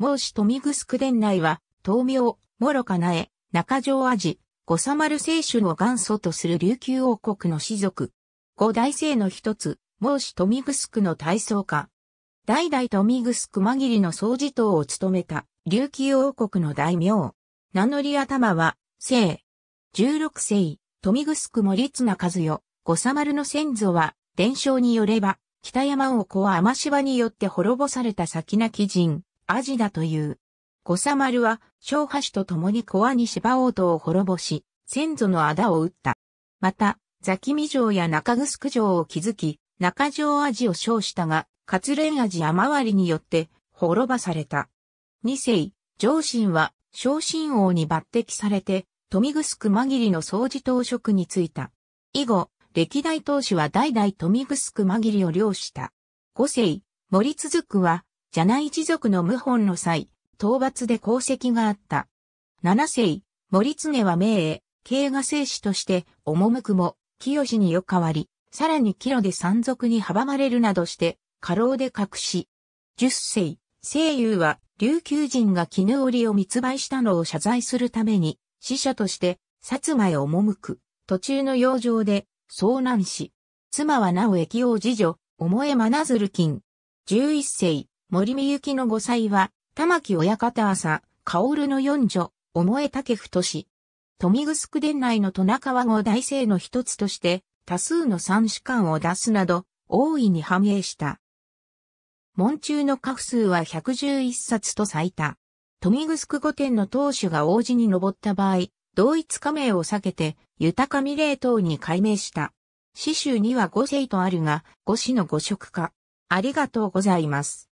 孟子富城伝内は、東明、諸かなえ、中条亜治、五三丸聖春の元祖とする琉球王国の士族。五大姓の一つ、孟子富城の体操家。代々富城紛りの総司党を務めた、琉球王国の大名。名乗り頭は、姓。十六世、富城森綱和代、五三丸の先祖は、伝承によれば、北山王子は天芝によって滅ぼされた先なき人。アジだという。ゴサ丸は、小波氏と共にコアに芝王都を滅ぼし、先祖の仇を打った。また、ザキミ城や中グスク城を築き、中城アジを称したが、カツレンアジ山割りによって滅ばされた。二世、上神は、昇神王に抜擢されて、富城間切の掃除当職に就いた。以後、歴代当主は代々富城間切を領した。五世、森続くは、ジャナ一族の謀反の際、討伐で功績があった。七世、森常は名へ、慶賀聖子として赴くも、清によ変わり、さらにキロで山賊に阻まれるなどして、過労で隠し。十世、聖友は、琉球人が絹織を密売したのを謝罪するために、死者として、薩摩へ赴く。途中の洋上で、遭難し。妻はなお駅王次女、思え真鶴金。十一世、森美幸の5歳は、玉木親方朝、薫の四女、思え武太氏。富城伝内の戸川号大生の一つとして、多数の三種間を出すなど、大いに繁栄した。門中の家父数は111冊と最多。富城御殿の当主が王子に上った場合、同一加盟を避けて、豊か未霊等に改名した。詩集には五世とあるが、五子の五色化。ありがとうございます。